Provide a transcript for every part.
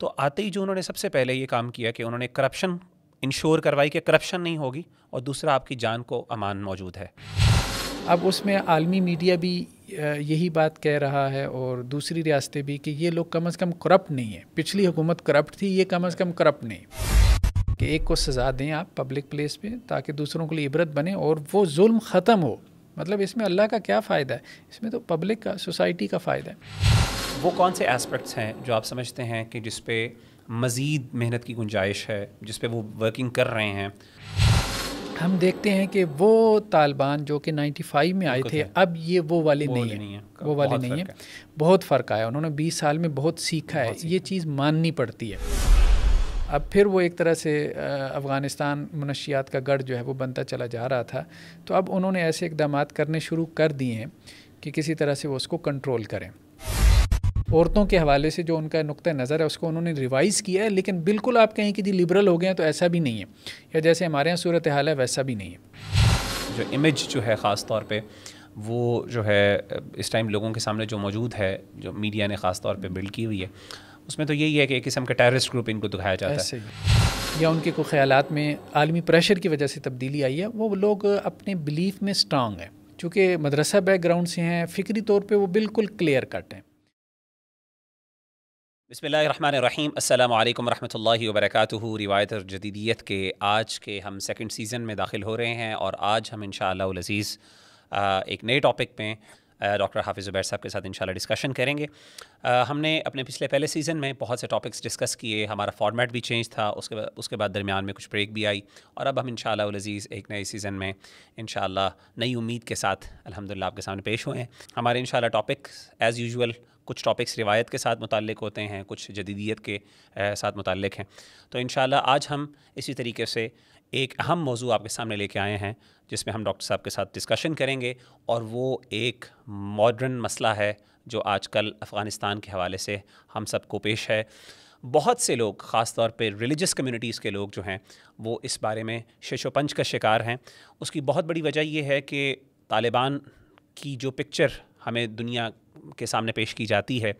तो आते ही जो उन्होंने सबसे पहले ये काम किया कि उन्होंने करप्शन इंश्योर करवाई कि करप्शन नहीं होगी और दूसरा आपकी जान को अमान मौजूद है अब उसमें आलमी मीडिया भी यही बात कह रहा है और दूसरी रियासतें भी कि ये लोग कम अज़ कम करप्ट नहीं है पिछली हुकूमत करप्ट थी ये कम अज़ कम करप्ट नहीं कि एक को सज़ा दें आप पब्लिक प्लेस पे ताकि दूसरों के लिए इबरत बने और वो जुल्म ख़त्म हो मतलब इसमें अल्लाह का क्या फ़ायदा है इसमें तो पब्लिक का सोसाइटी का फ़ायदा है वो कौन से एस्पेक्ट्स हैं जो आप समझते हैं कि जिस पे मज़ीद मेहनत की गुंजाइश है जिस पे वो वर्किंग कर रहे हैं हम देखते हैं कि वो तालिबान जो कि 95 में आए थे अब ये वो वाले वो नहीं, नहीं है वो वाले नहीं है बहुत फ़र्क आया उन्होंने 20 साल में बहुत सीखा है ये चीज़ माननी पड़ती है अब फिर वो एक तरह से अफ़गानिस्तान मनशियात का गढ़ जो है वो बनता चला जा रहा था तो अब उन्होंने ऐसे इकदाम करने शुरू कर दिए हैं कि किसी तरह से वो उसको कंट्रोल करें औरतों के हवाले से जो उनका नुक़ नज़र है उसको उन्होंने रिवाइज़ किया है लेकिन बिल्कुल आप कहें कि जी लिबरल हो गए हैं तो ऐसा भी नहीं है या जैसे हमारे यहाँ सूरत हाल है वैसा भी नहीं है जो इमेज जो है ख़ास तौर पर वो जो है इस टाइम लोगों के सामने जो मौजूद है जो मीडिया ने ख़ास तौर पर बिल्ड की हुई है उसमें तो यही है कि एक किस्म का टेररिस्ट ग्रुप इनको दिखाया जाता है या उनके को ख्याल में आलमी प्रेशर की वजह से तब्दीली आई है वो लोग अपने बिलीफ में स्ट्रांग हैं चूँकि मदरसा बैकग्राउंड से हैं फ़िक्री तौर पे वो बिल्कुल क्लियर कट हैं बसमीम् अल्लाम वरहमल वबरक रिवायत और जदीदियत के आज के हम सेकंड सीज़न में दाखिल हो रहे हैं और आज हम इन शज़ीज़ एक नए टॉपिक में डॉक्टर हाफिज़ ज़ुबैर साहब के साथ इंशाल्लाह डिस्कशन करेंगे आ, हमने अपने पिछले पहले सीज़न में बहुत से टॉपिक्स डिस्कस किए हमारा फॉर्मेट भी चेंज था उसके बाद उसके बाद दरमियान में कुछ ब्रेक भी आई और अब हम इन शज़ीज़ एक नए सीज़न में इन नई उम्मीद के साथ अलहमदिल्ला आपके सामने पेश हुए हैं हमारे इन टॉपिक एज़ यूजल कुछ टॉपिक्स रिवायत के साथ मुतल होते हैं कुछ जदीदियत के साथ मुतल हैं तो इन आज हम इसी तरीके से एक अहम मौजू आपके सामने लेके आए हैं जिसमें हम डॉक्टर साहब के साथ डिस्कशन करेंगे और वो एक मॉडर्न मसला है जो आजकल अफ़गानिस्तान के हवाले से हम सबको पेश है बहुत से लोग ख़ास तौर पर रिलीजस कम्युनिटीज़ के लोग जो हैं वो इस बारे में शेषोपंच का शिकार हैं उसकी बहुत बड़ी वजह यह है कि तालिबान की जो पिक्चर हमें दुनिया के सामने पेश की जाती है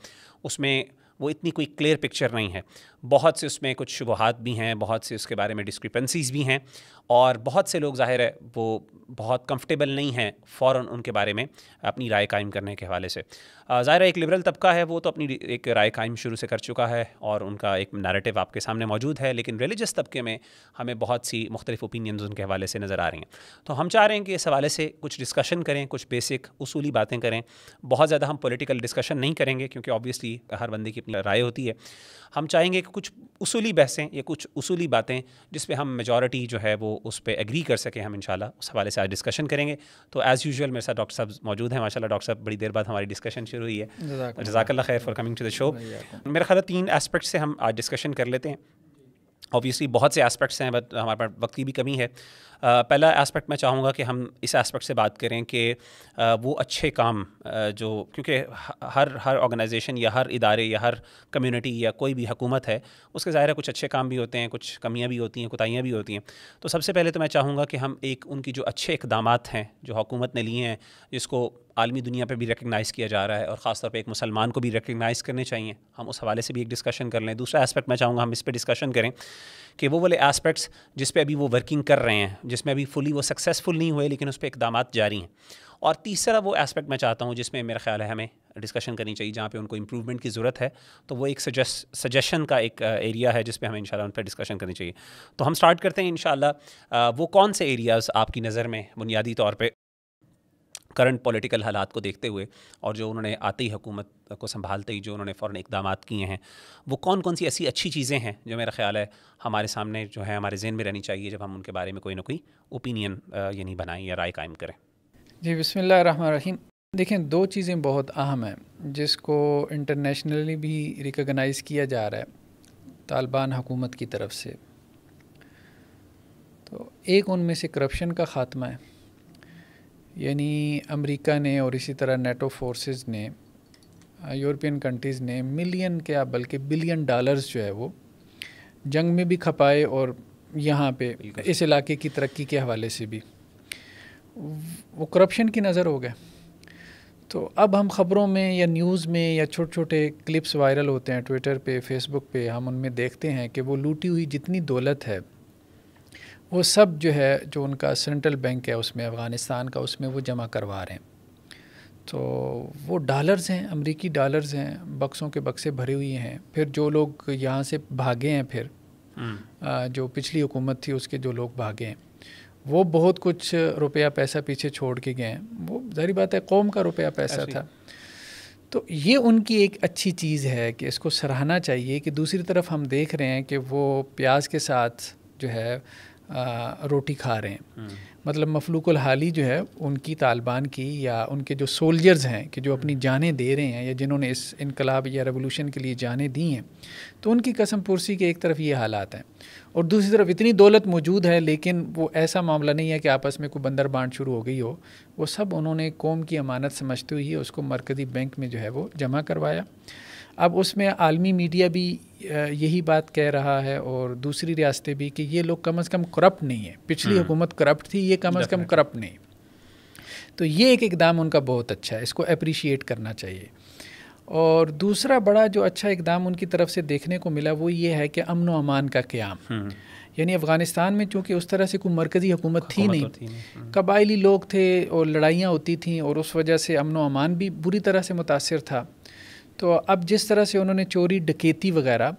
उसमें वो इतनी कोई क्लियर पिक्चर नहीं है बहुत से उसमें कुछ शुबहत भी हैं बहुत से उसके बारे में डिस्क्रिपेंसीज भी हैं और बहुत से लोग ज़ाहिर है वो बहुत कंफर्टेबल नहीं हैं फ़ौर उनके बारे में अपनी राय कायम करने के हवाले से ज़ाहिर एक लिबरल तबका है वो तो अपनी एक राय कायम शुरू से कर चुका है और उनका एक नारेटिव आपके सामने मौजूद है लेकिन रिलीजस तबके में हमें बहुत सी मुख्तलिफ ओपिनियंस उनके हवाले से नज़र आ रही हैं तो हम चाह रहे हैं कि इस हवाले से कुछ डिस्कशन करें कुछ बेसिक उसूली बातें करें बहुत ज़्यादा हम पोलिटिकल डिस्कशन नहीं करेंगे क्योंकि ऑब्वियसली हर बंदे की अपनी राय होती है हम चाहेंगे कुछ उसूली बहसें या कुछ उसूली बातें जिस पे हम मेजॉरिटी जो है वो उस पर एग्री कर सकें हम इंशाल्लाह उस हवाले से आज डिस्कशन करेंगे तो एज़ यूजुअल मेरे साथ डॉक्टर साहब मौजूद हैं माशाल्लाह डॉक्टर साहब बड़ी देर बाद हमारी डिस्कशन शुरू हुई है जजाकल्ला खैर for coming to the show मेरा ख्याल तीन एस्पेक्ट से हम आज डिस्कशन कर लेते हैं ऑब्वियसली बहुत से एस्पेक्ट्स हैं बट हमारे पास वक्त की भी कमी है आ, पहला एस्पेक्ट मैं चाहूँगा कि हम इस एस्पेक्ट से बात करें कि आ, वो अच्छे काम जो क्योंकि हर हर ऑर्गेनाइजेशन या हर इदारे या हर कम्युनिटी या कोई भी हुकूमत है उसके ज़ाहिर कुछ अच्छे काम भी होते हैं कुछ कमियाँ भी होती हैं कोताहियाँ भी होती हैं तो सबसे पहले तो मैं चाहूँगा कि हम एक उनकी जो अच्छे इकदाम हैं जो हुकूमत ने लिए हैं जिसको आलमी दुनिया पर भी रिकगनाइज़ किया जा रहा है और ख़ासतौर पर एक मुसलमान को भी रिकगनाइज़ करने चाहिए हम उस हवाले से भी एक डिस्कशन कर लें दूसरा एस्पेक्ट मैं चाहूँगा हम इस पर डिस्कशन करें कि वो वाले एस्पेक्ट्स जिस पर अभी वो वर्किंग कर रहे हैं जिसमें अभी फुली वो सक्सेसफुल नहीं हुए लेकिन उस पर इकदाम जारी हैं और तीसरा वो एस्पेक्ट मैं चाहता हूँ जिसमें मेरा ख्याल है हमें डिस्कशन करनी चाहिए जहाँ पे उनको इम्प्रूवमेंट की ज़रूरत है तो वो एक सजेस्ट सजेशन का एक एरिया है जिसपे हमें इंशाल्लाह उन पर डिस्कशन करनी चाहिए तो हम स्टार्ट करते हैं इंशाल्लाह वो कौन से एरियाज़ आपकी नज़र में बुनियादी तौर पे करंट पॉलिटिकल हालात को देखते हुए और जो उन्होंने आते ही हुकूमत को संभालते ही जो उन्होंने फ़ौर इकदाम किए हैं वो कौन कौन सी ऐसी अच्छी चीज़ें हैं जो मेरा ख्याल है हमारे सामने जो है हमारे जेन में रहनी चाहिए जब हम उनके बारे में कोई ना कोई ओपिनियन यानी बनाएँ या राय कायम करें जी बसमीम देखें दो चीज़ें बहुत अहम हैं जिसको इंटरनेशनली भी रिकगनाइज़ किया जा रहा है तालिबान हुकूमत की तरफ से तो एक उनमें से करप्शन का ख़ात्मा है यानी अमेरिका ने और इसी तरह नेटो फोर्सेस ने यूरोपियन uh, कंट्रीज़ ने मिलियन क्या बल्कि बिलियन डॉलर्स जो है वो जंग में भी खपाए और यहाँ पे इस इलाके की तरक्की के हवाले से भी वो करप्शन की नज़र हो गए तो अब हम ख़बरों में या न्यूज़ में या छोटे छोटे क्लिप्स वायरल होते हैं ट्विटर पे फेसबुक पे हम उनमें देखते हैं कि वो लूटी हुई जितनी दौलत है वो सब जो है जो उनका सेंट्रल बैंक है उसमें अफ़गानिस्तान का उसमें वो जमा करवा रहे हैं तो वो डॉलर्स हैं अमेरिकी डॉलर्स हैं बक्सों के बक्से भरे हुए हैं फिर जो लोग यहाँ से भागे हैं फिर हम्म। जो पिछली हुकूमत थी उसके जो लोग भागे हैं वो बहुत कुछ रुपया पैसा पीछे छोड़ के गए हैं वो जारी बात है कौम का रुपया पैसा था तो ये उनकी एक अच्छी चीज़ है कि इसको सराहना चाहिए कि दूसरी तरफ हम देख रहे हैं कि वो प्याज के साथ जो है रोटी खा रहे हैं मतलब मफलूकुल हाली जो है उनकी तालिबान की या उनके जो सोल्जर्स हैं कि जो अपनी जानें दे रहे हैं या जिन्होंने इस इनकलाब या रेवोलूशन के लिए जानें दी हैं तो उनकी कसम पुरसी के एक तरफ ये हालात हैं और दूसरी तरफ इतनी दौलत मौजूद है लेकिन वो ऐसा मामला नहीं है कि आपस में कोई बंदर बांट शुरू हो गई हो वो सब उन्होंने कौम की अमानत समझते हुए उसको मरकज़ी बैंक में जो है वो जमा करवाया अब उसमें आलमी मीडिया भी यही बात कह रहा है और दूसरी रियासतें भी कि ये लोग कम अज़ कम करप्ट नहीं है पिछली हम्म। हुकूमत करप्ट थी ये कम अज़ कम करप्ट नहीं तो ये एक इकदाम उनका बहुत अच्छा है इसको अप्रिशिएट करना चाहिए और दूसरा बड़ा जो अच्छा इकदाम उनकी तरफ से देखने को मिला वो ये है कि अमन व अमान का क्याम हम्म। यानी अफ़गानिस्तान में चूँकि उस तरह से कोई मरकज़ी हुकूमत थी नहीं, तो हम्म। कबायली लोग थे और लड़ाइयाँ होती थी और उस वजह से अमन व अमान भी बुरी तरह से मुतासर था तो अब जिस तरह से उन्होंने चोरी डकेती वगैरह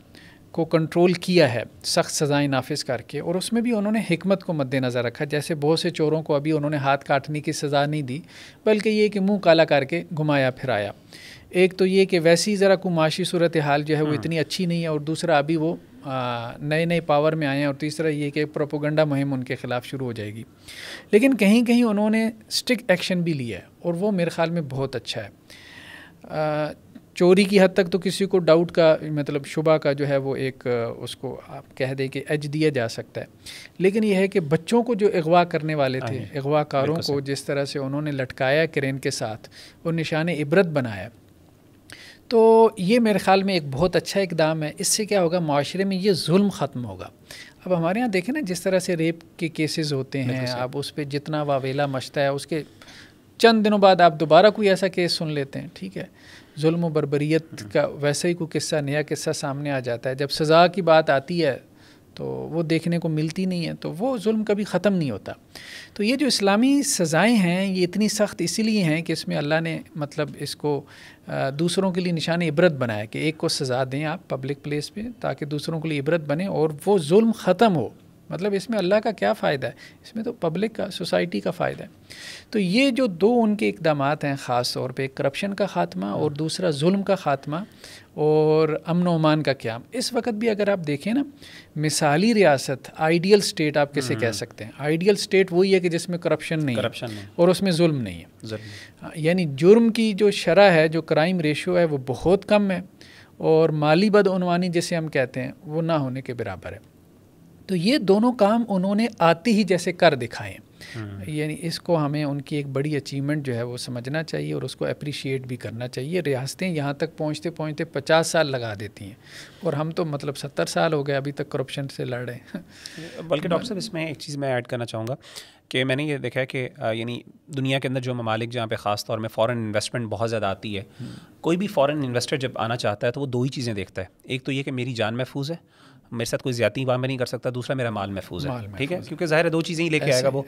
को कंट्रोल किया है सख्त सज़ाएं नाफिज करके और उसमें भी उन्होंने हमत को मद्देनज़र रखा जैसे बहुत से चोरों को अभी उन्होंने हाथ काटने की सज़ा नहीं दी बल्कि ये कि मुंह काला करके घुमाया फिराया एक तो ये कि वैसी ज़रा को माशी सूरत हाल जो है वो हम्म। इतनी अच्छी नहीं है और दूसरा अभी वो नए नए पावर में आए हैं और तीसरा ये कि प्रोपोगंडा मुहिम उनके ख़िलाफ़ शुरू हो जाएगी लेकिन कहीं कहीं उन्होंने स्ट्रिक एक्शन भी लिया है और वो मेरे ख्याल में बहुत अच्छा है चोरी की हद तक तो किसी को डाउट का मतलब शुबा का जो है वो एक उसको आप कह दें कि एज दिया जा सकता है लेकिन यह है कि बच्चों को जो अगवा करने वाले थे अगवाकारों हाँ को जिस तरह से उन्होंने लटकाया क्रेन के साथ और निशान इबरत बनाया तो ये मेरे ख्याल में एक बहुत अच्छा इकदाम है इससे क्या होगा माशरे में ये जुल्म ख़त्म होगा अब हमारे यहाँ देखें ना जिस तरह से रेप के केसेस होते हैं आप उस पर जितना वावेला मचता है उसके चंद दिनों बाद आप दोबारा कोई ऐसा केस सुन लेते हैं ठीक है जुल्म बरबरीत का वैसे ही कोई किस्सा नया किस्सा सामने आ जाता है जब सज़ा की बात आती है तो वो देखने को मिलती नहीं है तो वो जुल्म कभी ख़त्म नहीं होता तो ये जो इस्लामी सज़ाएँ हैं ये इतनी सख्त इसीलिए हैं कि इसमें अल्लाह ने मतलब इसको दूसरों के लिए निशान इबरत बनाया कि एक को सज़ा दें आप पब्लिक प्लेस पे ताकि दूसरों के लिए इबरत बने और वो जुल्म ख़त्म हो मतलब इसमें अल्लाह का क्या फ़ायदा है इसमें तो पब्लिक का सोसाइटी का फ़ायदा है तो ये जो दो उनके इकदाम हैं ख़ास तौर पर करप्शन का ख़ात्मा और दूसरा जुल्म का ख़ात्मा और अमन वमान का क्या इस वक्त भी अगर आप देखें ना मिसाली रियासत आइडियल स्टेट आप कैसे कह हम्म। सकते हैं आइडियल स्टेट वही है कि जिसमें करप्शन नहीं करप्शन है और उसमें जुल्म नहीं है हाँ, यानी जुर्म की जो शरह है जो क्राइम रेशो है वो बहुत कम है और माली बदनवानी जिसे हम कहते हैं वो ना होने के बराबर है तो ये दोनों काम उन्होंने आते ही जैसे कर दिखाए हम्म। यानी इसको हमें उनकी एक बड़ी अचीवमेंट जो है वो समझना चाहिए और उसको अप्रिशिएट भी करना चाहिए रियासतें यहाँ तक पहुँचते पहुँचते पचास साल लगा देती हैं और हम तो मतलब सत्तर साल हो गए अभी तक करप्शन से लड़ रहे हैं बल्कि डॉक्टर साहब इसमें एक चीज़ मैं ऐड करना चाहूँगा कि मैंने ये देखा है कि यानी दुनिया के अंदर जो ममालिक जहाँ पे ख़ास तौर में फ़ॉरन इन्वेस्टमेंट बहुत ज़्यादा आती है हम्म। कोई भी फ़ॉरेन इन्वेस्टर जब आना चाहता है तो वो दो ही चीज़ें देखता है एक तो ये कि मेरी जान महफूज है मेरे साथ कोई ज्यादा वहाँ मैं नहीं कर सकता दूसरा मेरा माल महफूज है ठीक है क्योंकि ज़ाहिर है दो चीज़ें ही लेके आएगा वो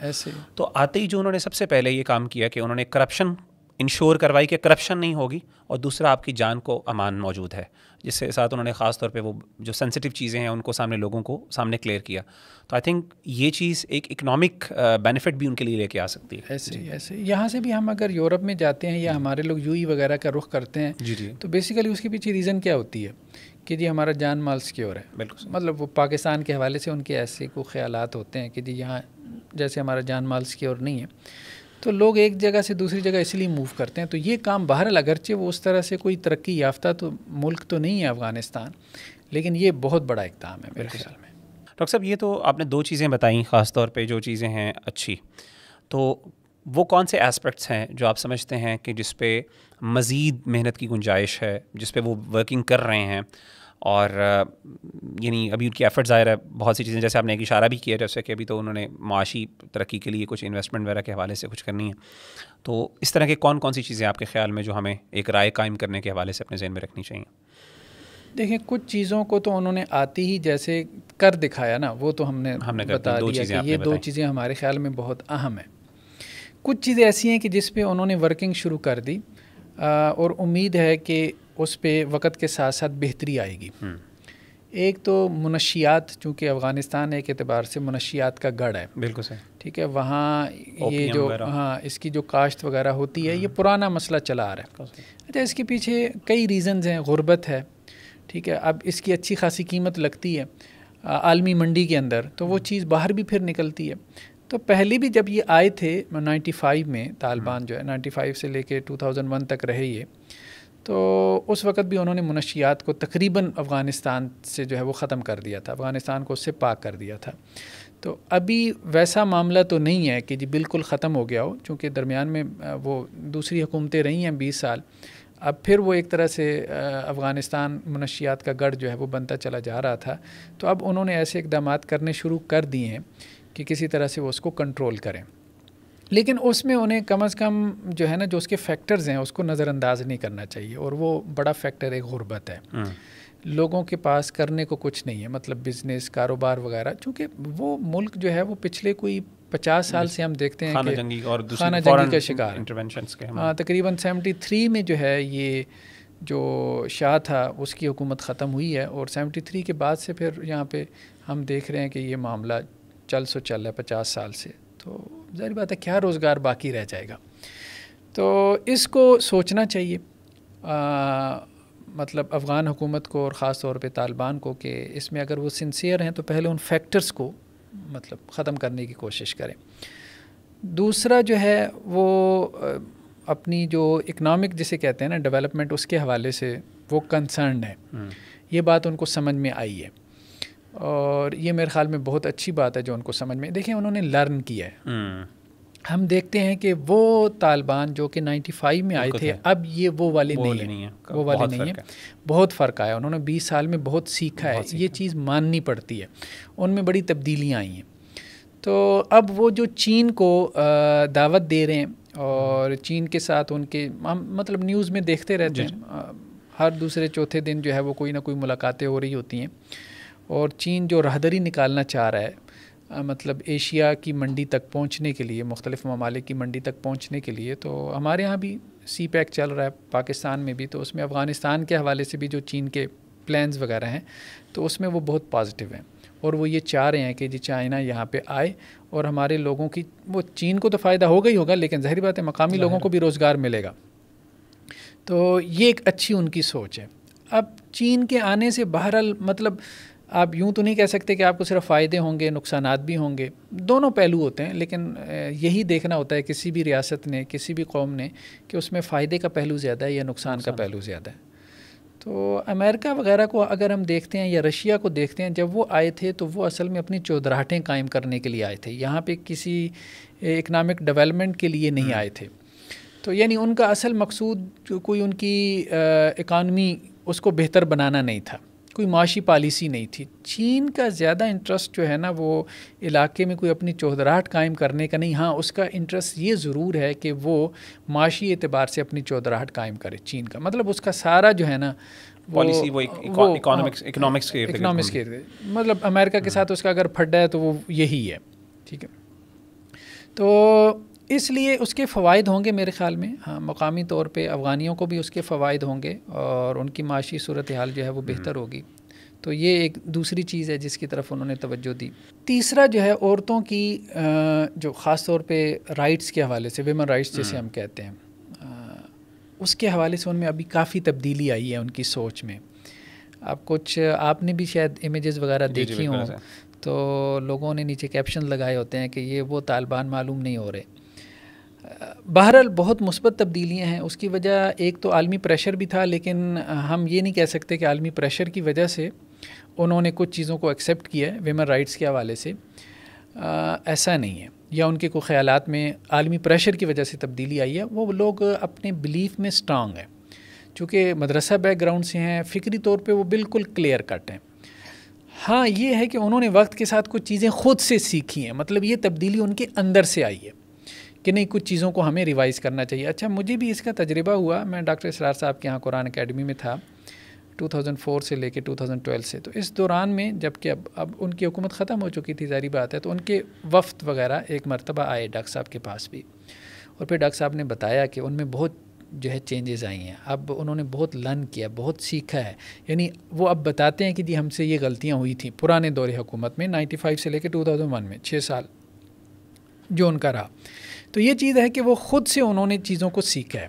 तो आते ही जो उन्होंने सबसे पहले ये काम किया कि उन्होंने करप्शन इंश्योर करवाई कि करप्शन नहीं होगी और दूसरा आपकी जान को अमान मौजूद है जिसके साथ उन्होंने ख़ास तौर पे वो जो सेंसिटिव चीज़ें हैं उनको सामने लोगों को सामने क्लियर किया तो आई थिंक ये चीज़ एक इकोनॉमिक बेनिफिट uh, भी उनके लिए लेके आ सकती है ऐसे ऐसे यहाँ से भी हम अगर यूरोप में जाते हैं या हमारे लोग यू वगैरह का रुख करते हैं जी जी तो बेसिकली उसके पीछे रीज़न क्या होती है कि जी हमारा जान माल सिक्योर है बिल्कुल मतलब वो पाकिस्तान के हवाले से उनके ऐसे को ख्याल होते हैं कि जी यहाँ जैसे हमारा जान माल सिक्योर नहीं है तो लोग एक जगह से दूसरी जगह इसलिए मूव करते हैं तो ये काम बाहर अगरचे वो उस तरह से कोई तरक्की याफ्ता तो मुल्क तो नहीं है अफ़गानिस्तान लेकिन ये बहुत बड़ा इकदाम है मेरे ख्याल में डॉक्टर साहब ये तो आपने दो चीज़ें बताई ख़ास तौर जो चीज़ें हैं अच्छी तो वो कौन से एस्पेक्ट्स हैं जो आप समझते हैं कि जिस पे मज़ीद मेहनत की गुंजाइश है जिस पे वो वर्किंग कर रहे हैं और यानी अभी उनकी एफर्ट ज़ाहिर है बहुत सी चीज़ें जैसे आपने एक इशारा भी किया जैसे कि अभी तो उन्होंने माशी तरक्की के लिए कुछ इन्वेस्टमेंट वगैरह के हवाले से कुछ करनी है तो इस तरह के कौन कौन सी चीज़ें आपके ख्याल में जो हमें एक राय कायम करने के हवाले से अपने जहन में रखनी चाहिए देखिए कुछ चीज़ों को तो उन्होंने आती ही जैसे कर दिखाया ना वो तो हमने हमने बता दिया कि ये दो चीज़ें हमारे ख्याल में बहुत अहम हैं कुछ चीज़ें ऐसी हैं कि जिस पे उन्होंने वर्किंग शुरू कर दी आ, और उम्मीद है कि उस पर वक्त के साथ साथ बेहतरी आएगी हम्म। एक तो मनशियात चूँकि अफ़गानिस्तान एक एतबार से मनशियात का गढ़ है बिल्कुल सही ठीक है वहाँ ये जो हाँ इसकी जो काश्त वगैरह होती है ये हम्म। पुराना मसला चला आ रहा है अच्छा इसके पीछे कई रीज़न्स हैं गुरबत है ठीक है अब इसकी अच्छी खासी कीमत लगती है आलमी मंडी के अंदर तो वो हम्म। चीज़ बाहर भी फिर निकलती है तो पहले भी जब ये आए थे 95 में तालिबान हम्म। जो है 95 से लेके 2001 तक रहे ये तो उस वक़्त भी उन्होंने मनशियात को तकरीबन अफ़गानिस्तान से जो है वो ख़त्म कर दिया था अफ़गानिस्तान को उससे पाक कर दिया था तो अभी वैसा मामला तो नहीं है कि जी बिल्कुल ख़त्म हो गया हो चूँकि दरमियान में वो दूसरी हुकूमतें रही हैं बीस साल अब फिर वो एक तरह से अफ़गानिस्तान मनशियात का गढ़ जो है वो बनता चला जा रहा था तो अब उन्होंने ऐसे इकदाम करने शुरू कर दिए हैं कि किसी तरह से वो उसको कंट्रोल करें लेकिन उसमें उन्हें कम अज़ कम जो है ना जो उसके फैक्टर्स हैं उसको नज़रअंदाज नहीं करना चाहिए और वो बड़ा फैक्टर एक गुर्बत है हम्म। लोगों के पास करने को कुछ नहीं है मतलब बिजनेस कारोबार वगैरह चूँकि वो मुल्क जो है वो पिछले कोई पचास साल से हम देखते हैं खाना जंगी और खाना जंगी का शिकार हाँ तकरीबन सेवेंटी थ्री में जो है ये जो शाह था उसकी हुकूमत ख़त्म हुई है और सेवेंटी थ्री के बाद से फिर यहाँ पे हम देख रहे हैं कि ये मामला चल सो चल है पचास साल से तो जाहिर बात है क्या रोज़गार बाकी रह जाएगा तो इसको सोचना चाहिए आ, मतलब अफ़गान हुकूमत को और ख़ास तौर पे तालिबान को कि इसमें अगर वो सिंसियर हैं तो पहले उन फैक्टर्स को मतलब ख़त्म करने की कोशिश करें दूसरा जो है वो अपनी जो इकनॉमिक जिसे कहते हैं ना डेवलपमेंट उसके हवाले से वो कंसर्न है हम्म। ये बात उनको समझ में आई है और ये मेरे ख्याल में बहुत अच्छी बात है जो उनको समझ में देखें उन्होंने लर्न किया है हम्म। हम देखते हैं कि वो तालिबान जो कि 95 में आए थे अब ये वो वाले नहीं, नहीं है वो वाले नहीं है बहुत फ़र्क आया उन्होंने 20 साल में बहुत सीखा बहुत है सीखा। ये चीज़ माननी पड़ती है उनमें बड़ी तब्दीलियाँ आई हैं तो अब वो जो चीन को दावत दे रहे हैं और चीन के साथ उनके हम मतलब न्यूज़ में देखते रहते हैं हर दूसरे चौथे दिन जो है वो कोई ना कोई मुलाकातें हो रही होती हैं और चीन जो राहदरी निकालना चाह रहा है मतलब एशिया की मंडी तक पहुंचने के लिए मुख्तलिफ़ ममालिक की मंडी तक पहुंचने के लिए तो हमारे यहाँ भी सी पैक चल रहा है पाकिस्तान में भी तो उसमें अफ़गानिस्तान के हवाले से भी जो चीन के प्लान्स वगैरह हैं तो उसमें वो बहुत पॉजिटिव हैं और वो ये चाह रहे हैं कि जी चाइना यहाँ पे आए और हमारे लोगों की वो चीन को तो फ़ायदा होगा ही होगा लेकिन जहरी बात है मकामी लोगों को भी रोज़गार मिलेगा तो ये एक अच्छी उनकी सोच है अब चीन के आने से बहरहाल मतलब आप यूँ तो नहीं कह सकते कि आपको सिर्फ फ़ायदे होंगे नुकसान भी होंगे दोनों पहलू होते हैं लेकिन यही देखना होता है किसी भी रियासत ने किसी भी कौम ने कि उसमें फ़ायदे का पहलू ज़्यादा है या नुकसान का पहलू ज़्यादा है तो अमेरिका वगैरह को अगर हम देखते हैं या रशिया को देखते हैं जब वो आए थे तो वो असल में अपनी चौधराहटें कायम करने के लिए आए थे यहाँ पर किसी इकनॉमिक डेवलपमेंट के लिए नहीं हम्म। आए थे तो यानी उनका असल मकसूद कोई उनकी इकानमी उसको बेहतर बनाना नहीं था कोई माशी पॉलिसी नहीं थी चीन का ज़्यादा इंटरेस्ट जो है ना वो इलाके में कोई अपनी चौधराहट कायम करने का नहीं हाँ उसका इंटरेस्ट ये ज़रूर है कि वो माशी एतबार से अपनी चौधराहट कायम करे चीन का मतलब उसका सारा जो है ना पॉलिसी वो इकोनॉमिक्स इकोनॉमिक्स हाँ, के इकोनॉमिक्स के मतलब अमेरिका के हाँ। साथ उसका अगर फड्डा है तो वो यही है ठीक है तो इसलिए उसके फ़वाद होंगे मेरे ख्याल में हाँ मकामी तौर पर अफ़गानियों को भी उसके फ़वाद होंगे और उनकी माशी सूरत हाल जो है वो हम्म। बेहतर होगी तो ये एक दूसरी चीज़ है जिसकी तरफ उन्होंने तोज्जो दी तीसरा जो है औरतों की जो ख़ास तौर पर राइट्स के हवाले से वेमन राइट्स जैसे हम कहते हैं उसके हवाले से उनमें अभी काफ़ी तब्दीली आई है उनकी सोच में आप कुछ आपने भी शायद इमेजेस वगैरह देखी हों तो लोगों ने नीचे कैप्शन लगाए होते हैं कि ये वो तालिबान मालूम नहीं हो रहे बहरहाल बहुत मुस्बत तब्दीलियाँ हैं उसकी वजह एक तो आलमी प्रेशर भी था लेकिन हम ये नहीं कह सकते कि आलमी प्रेशर की वजह से उन्होंने कुछ चीज़ों को एक्सेप्ट किया है वेमन राइट्स के हवाले से आ, ऐसा नहीं है या उनके को ख्याल में आलमी प्रेशर की वजह से तब्दीली आई है वो लोग अपने बिलीफ में स्ट्रांग हैं चूँकि मदरसा बैकग्राउंड से हैं फ़िक्री तौर पर वो बिल्कुल क्लियर कट हैं हाँ ये है कि उन्होंने वक्त के साथ कुछ चीज़ें ख़ुद से सीखी हैं मतलब ये तब्दीली उनके अंदर से आई है कि नहीं कुछ चीज़ों को हमें रिवाइज़ करना चाहिए अच्छा मुझे भी इसका तजर्बा हुआ मैं डॉक्टर इसरार साहब के यहाँ कुरान अकेडमी में था 2004 से लेके 2012 से तो इस दौरान में जबकि अब अब उनकी हुकूमत ख़त्म हो चुकी थी जारी बात है तो उनके वफ्त वगैरह एक मरतबा आए डॉक्टर साहब के पास भी और फिर डॉक्टर साहब ने बताया कि उनमें बहुत जो है चेंजेस आई हैं अब उन्होंने बहुत लर्न किया बहुत सीखा है यानी वो अब बताते हैं कि जी हमसे ये गलतियाँ हुई थी पुराने दौरे हुकूमत में 95 से लेकर 2001 में छः साल जो उनका रहा तो ये चीज़ है कि वो ख़ुद से उन्होंने चीज़ों को सीखा है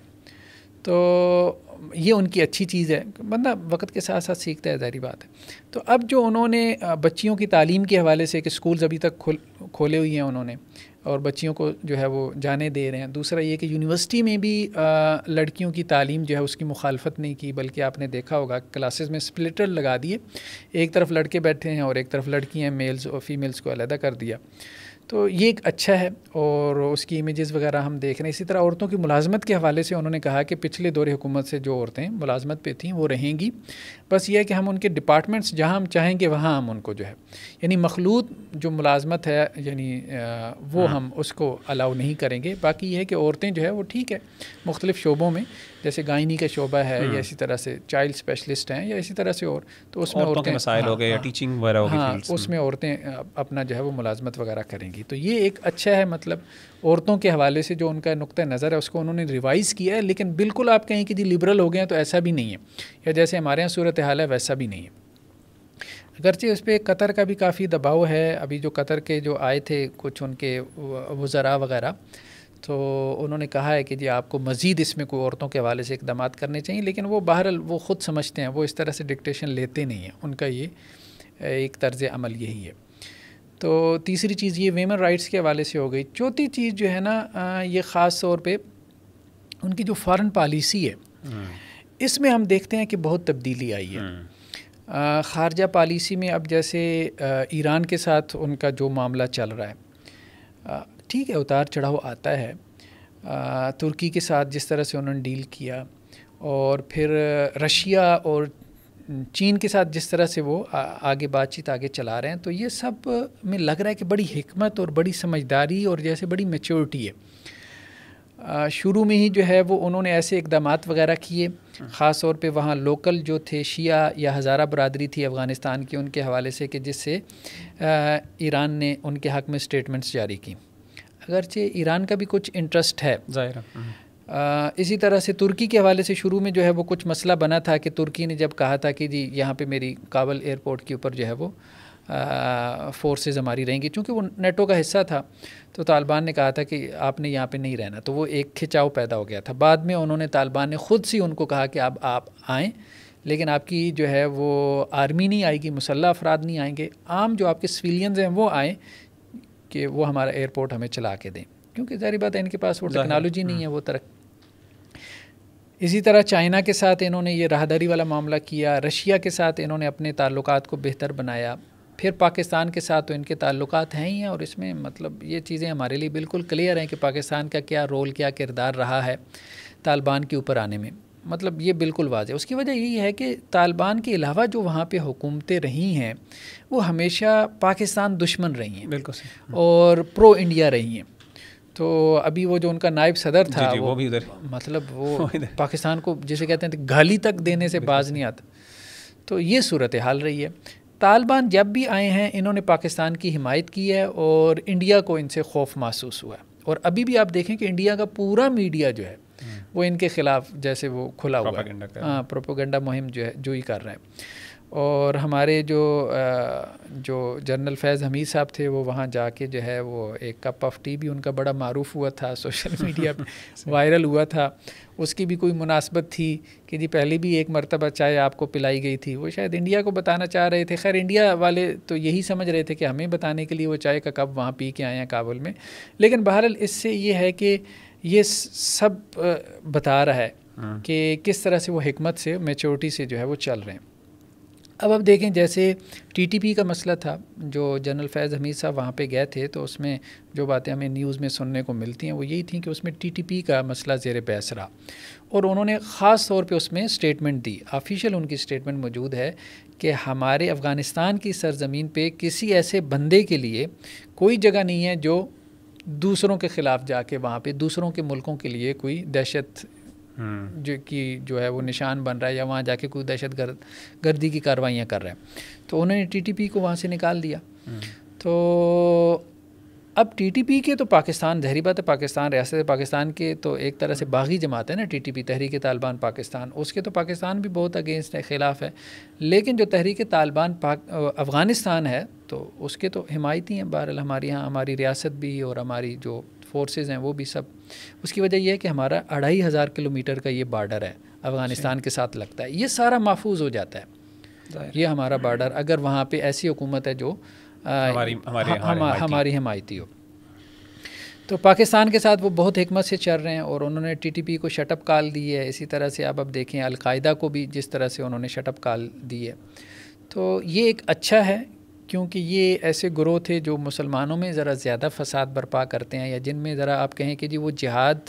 तो ये उनकी अच्छी चीज़ है बंदा वक्त के साथ साथ सीखता है ज़ाहरी बात है तो अब जो उन्होंने बच्चियों की तालीम के हवाले से कि स्कूल्स अभी तक खोल खोले हुए हैं उन्होंने और बच्चियों को जो है वो जाने दे रहे हैं दूसरा ये कि यूनिवर्सिटी में भी लड़कियों की तालीम जो है उसकी मुखालफत नहीं की बल्कि आपने देखा होगा क्लासेस में स्प्लिटर लगा दिए एक तरफ लड़के बैठे हैं और एक तरफ लड़कियाँ मेल्स और फीमेल्स को अलहदा कर दिया तो ये एक अच्छा है और उसकी इमेजेस वगैरह हम देख रहे हैं इसी तरह औरतों की मुलाजमत के हवाले से उन्होंने कहा कि पिछले दौरे हुकूमत से जो औरतें मुलाजमत पे थीं वो रहेंगी बस ये है कि हम उनके डिपार्टमेंट्स जहाँ हम चाहेंगे वहाँ हम उनको जो है यानी मखलूत जो मुलाजमत है यानी वो हाँ। हम उसको अलाउ नहीं करेंगे बाकी ये है कि औरतें जो है वो ठीक है मुख्तलिफ़ शोबों में जैसे गायनी का शोबा है या हम्म। इसी तरह से चाइल्ड स्पेशलिस्ट हैं या इसी तरह से और तो उसमें औरतें मसाइल हो गए या टीचिंग हाँ, वगैरह हाँ उसमें औरतें अपना जो है वो मुलाजमत वगैरह करेंगी तो ये एक अच्छा है मतलब औरतों के हवाले से जो उनका नुक़ नज़र है उसको उन्होंने रिवाइज़ किया है लेकिन बिल्कुल आप कहें कि जी लिबरल हो गए हैं तो ऐसा भी नहीं है या जैसे हमारे यहाँ सूरत हाल है वैसा भी नहीं है अगरचे उस पर कतर का भी काफ़ी दबाव है अभी जो कतर के जो आए थे कुछ उनके वज़रा वगैरह तो उन्होंने कहा है कि जी आपको मज़ीद इसमें कोई औरतों के हवाले से इकदाम करने चाहिए लेकिन वो बहरहाल वो ख़ुद समझते हैं वो इस तरह से डिक्टेशन लेते नहीं हैं उनका ये एक तर्ज अमल यही है तो तीसरी चीज़ ये वेमन राइट्स के हवाले से हो गई चौथी चीज़ जो है ना ये ख़ास तौर पर उनकी जो फॉरन पॉलिसी है हम्म। इसमें हम देखते हैं कि बहुत तब्दीली आई है हम्म। ख़ारजा पॉलिसी में अब जैसे ईरान के साथ उनका जो मामला चल रहा है ठीक है उतार चढ़ाव आता है तुर्की के साथ जिस तरह से उन्होंने डील किया और फिर रशिया और चीन के साथ जिस तरह से वो आगे बातचीत आगे चला रहे हैं तो ये सब में लग रहा है कि बड़ी हमत और बड़ी समझदारी और जैसे बड़ी मेच्योरिटी है शुरू में ही जो है वो उन्होंने ऐसे इकदाम वगैरह किए ख़ास तौर पे वहाँ लोकल जो थे शिया या हज़ारा बरदरी थी अफ़गानिस्तान की उनके हवाले से कि जिससे ईरान ने उनके हक़ में स्टेटमेंट्स जारी की अगरचे ईरान का भी कुछ इंटरेस्ट है ज़ाहिर हम्म। इसी तरह से तुर्की के हवाले से शुरू में जो है वो कुछ मसला बना था कि तुर्की ने जब कहा था कि जी यहाँ पे मेरी काबल एयरपोर्ट के ऊपर जो है वो फोर्सेज हमारी रहेंगी क्योंकि वो नेटो का हिस्सा था तो तालिबान ने कहा था कि आपने यहाँ पे नहीं रहना तो वो एक खिंचाव पैदा हो गया था बाद में उन्होंने तालिबान ने ख़ुद से उनको कहा कि अब आप आएँ लेकिन आपकी जो है वो आर्मी नहीं आएगी मुसल्ह अफराद नहीं आएंगे आम जो आपके सिविलियंस हैं वो आएँ कि वो हमारा एयरपोर्ट हमें चला के दें क्योंकि जारी बात है इनके पास वो टेक्नोलॉजी नहीं हम्म। है वो तरक इसी तरह चाइना के साथ इन्होंने ये राहदारी वाला मामला किया रशिया के साथ इन्होंने अपने ताल्लुक को बेहतर बनाया फिर पाकिस्तान के साथ तो इनके ताल्लुक हैं ही हैं और इसमें मतलब ये चीज़ें हमारे लिए बिल्कुल क्लियर हैं कि पाकिस्तान का क्या रोल क्या किरदार रहा है तालिबान के ऊपर आने में मतलब ये बिल्कुल वाजह उसकी वजह यही है कि तालिबान के अलावा जो वहाँ पे हुकूमतें रही हैं वो हमेशा पाकिस्तान दुश्मन रही हैं बिल्कुल हाँ। और प्रो इंडिया रही हैं तो अभी वो जो उनका नायब सदर था जी जी, वो, वो भी उधर मतलब वो, वो पाकिस्तान को जिसे कहते हैं गाली तक देने से बाज नहीं आता तो ये सूरत हाल रही है तालिबान जब भी आए हैं इन्होंने पाकिस्तान की हिमायत की है और इंडिया को इनसे खौफ महसूस हुआ है और अभी भी आप देखें कि इंडिया का पूरा मीडिया जो है वो इनके खिलाफ जैसे वो खुला हुआ हाँ प्रोपोगंडा मुहिम जो है जो ही कर रहे हैं और हमारे जो जो जनरल फैज़ हमीद साहब थे वो वहाँ जाके जो है वो एक कप ऑफ टी भी उनका बड़ा मरूफ हुआ था सोशल मीडिया पे वायरल हुआ था उसकी भी कोई मुनासबत थी कि जी पहले भी एक मरतबा चाय आपको पिलाई गई थी वो शायद इंडिया को बताना चाह रहे थे खैर इंडिया वाले तो यही समझ रहे थे कि हमें बताने के लिए वो चाय का कप वहाँ पी के आए हैं काबुल में लेकिन बहरहाल इससे ये है कि ये सब बता रहा है हाँ। कि किस तरह से वो हमत से मेचोरिटी से जो है वो चल रहे हैं अब अब देखें जैसे टीटीपी का मसला था जो जनरल फैज़ हमीद साहब वहाँ पे गए थे तो उसमें जो बातें हमें न्यूज़ में सुनने को मिलती हैं वो यही थी कि उसमें टीटीपी का मसला जेर बहस रहा और उन्होंने ख़ास तौर पे उसमें स्टेटमेंट दी ऑफिशियल उनकी स्टेटमेंट मौजूद है कि हमारे अफ़गानिस्तान की सरजमीन पर किसी ऐसे बंदे के लिए कोई जगह नहीं है जो दूसरों के ख़िलाफ़ जाके वहाँ पे दूसरों के मुल्कों के लिए कोई दहशत हम्म। जो कि जो है वो निशान बन रहा है या वहाँ जाके कोई दहशत गर्द गर्दी की कार्रवाइयाँ कर रहे हैं तो उन्होंने टीटीपी को वहाँ से निकाल दिया हम्म। तो अब टीटीपी के तो पाकिस्तान जहरी बात है पाकिस्तान रियासत पाकिस्तान के तो एक तरह से बागी जमात है ना T T P Tehrik Taliban Pakistan उसके तो पाकिस्तान भी बहुत अगेंस्ट है ख़िलाफ़ है लेकिन जो तहरीक तालिबान पाक अफ़गानिस्तान है तो उसके तो हिमायती हैं बहरहाल हमारे यहाँ हमारी रियासत भी और हमारी जो फोर्सेज हैं वो भी सब उसकी वजह यह है कि हमारा अढ़ाई हज़ार किलोमीटर का ये बार्डर है अफ़गानिस्तान के साथ लगता है ये सारा महफूज हो जाता है ये हमारा बार्डर अगर वहाँ पर ऐसी हुकूमत है जो हमारी हमायती हो तो पाकिस्तान के साथ वो बहुत हमत से चल रहे हैं और उन्होंने टीटीपी को शटअप कॉल दी है इसी तरह से आप अब देखें अलकायदा को भी जिस तरह से उन्होंने शटअप कॉल दी है तो ये एक अच्छा है क्योंकि ये ऐसे ग्रोह थे जो मुसलमानों में ज़रा ज़्यादा फसाद बर्पा करते हैं या जिनमें ज़रा आप कहें कि जी वो जिहाद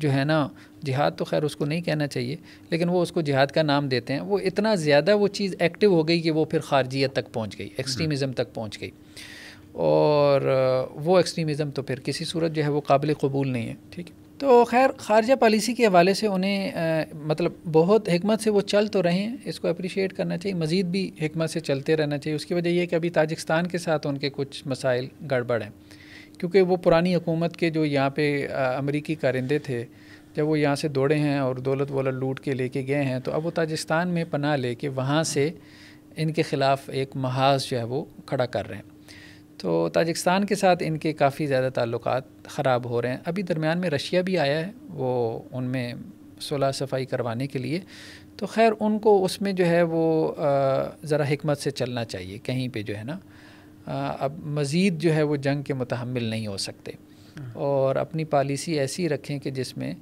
जो है ना जिहाद तो खैर उसको नहीं कहना चाहिए लेकिन वो उसको जिहाद का नाम देते हैं वो इतना ज़्यादा वो चीज़ एक्टिव हो गई कि वो फिर खारजियत तक पहुँच गई हम्म। एक्सट्रीमिज़म तक पहुँच गई और वो एक्सट्रीमिज़म तो फिर किसी सूरत जो है वो काबिल कबूल नहीं है ठीक है तो खैर खारजा पॉलिसी के हवाले से उन्हें आ, मतलब बहुत हमत से वो चल तो रहे हैं इसको अप्रिशिएट करना चाहिए मज़ीद भी हमत से चलते रहना चाहिए उसकी वजह यह कि अभी ताजिकस्तान के साथ उनके कुछ मसाइल गड़बड़ हैं क्योंकि वो पुरानी हुकूमत के जो यहाँ पे अमरीकी कारिंदे थे जब वो यहाँ से दौड़े हैं और दौलत वोलत लूट के लेके गए हैं तो अब वो ताजिस्तान में ले लेके वहाँ से इनके ख़िलाफ़ एक महाज जो है वो खड़ा कर रहे हैं तो ताजिकिस्तान के साथ इनके काफ़ी ज़्यादा ताल्लुक ख़राब हो रहे हैं अभी दरमियान में रशिया भी आया है वो उनमें सुलह सफाई करवाने के लिए तो खैर उनको उसमें जो है वो ज़रा हमत से चलना चाहिए कहीं पर जो है ना अब मज़ीद जो है वो जंग के मुतहमल नहीं हो सकते हाँ। और अपनी पॉलिसी ऐसी रखें कि जिसमें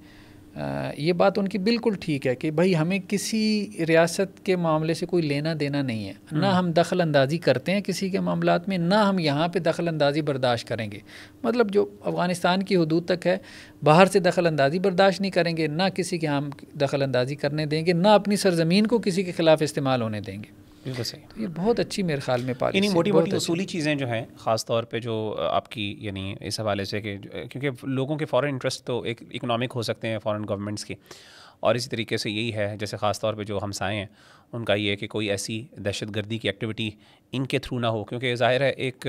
ये बात उनकी बिल्कुल ठीक है कि भाई हमें किसी रियासत के मामले से कोई लेना देना नहीं है ना हम्म। हम दखल अंदाजी करते हैं किसी के मामला में ना हम यहाँ पे दखल अंदाजी बर्दाश्त करेंगे मतलब जो अफ़गानिस्तान की हदूद तक है बाहर से दखल अंदाजी बर्दाश्त नहीं करेंगे ना किसी के हम दखल अंदाजी करने देंगे ना अपनी सरजमीन को किसी के ख़िलाफ़ इस्तेमाल होने देंगे बिल्कुल सही तो ये बहुत अच्छी मेरे ख्याल में पाली यानी मोटी मोटी असूली चीज़ें जो हैं ख़ास तौर पे जो आपकी यानी इस हवाले से कि क्योंकि लोगों के फॉरेन इंटरेस्ट तो एक इकोनॉमिक हो सकते हैं फॉरेन गवर्नमेंट्स के और इसी तरीके से यही है जैसे ख़ास तौर पे जो हमसाए हैं उनका ये है कि कोई ऐसी दहशत गर्दी की एक्टिविटी इनके थ्रू ना हो क्योंकि ज़ाहिर है एक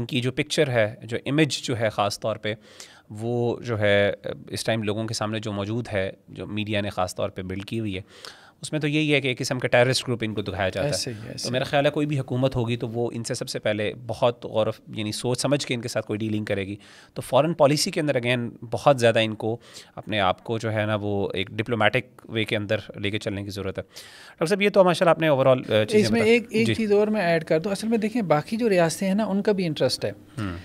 इनकी जो पिक्चर है जो इमेज जो है ख़ास तौर पे वो जो है इस टाइम लोगों के सामने जो मौजूद है जो मीडिया ने ख़ास तौर पर बिल्ड की हुई है उसमें तो यही है कि एक किस्म का टेररिस्ट ग्रुप इनको दिखाया जाता ऐसे, है ऐसे। तो मेरा ख्याल है कोई भी हुकूमत होगी तो वो इनसे सबसे पहले बहुत और यानी सोच समझ के इनके साथ कोई डीलिंग करेगी तो फॉरेन पॉलिसी के अंदर अगेन बहुत ज़्यादा इनको अपने आप को जो है ना वो एक डिप्लोमेटिक वे के अंदर लेके चलने की ज़रूरत है डॉक्टर साहब ये तो माशा आपने ओवरऑल इसमें एक एक चीज़ और मैं ऐड कर दूँ असल में देखें बाकी जो रियासतें हैं ना उनका भी इंटरेस्ट है हम्म।